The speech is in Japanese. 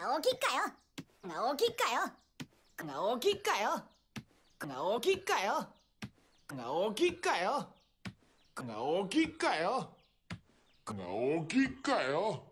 が大きっかよが大きっかよが大きっかよが大きっかよが大きっかよが大きっかよが大きっかよ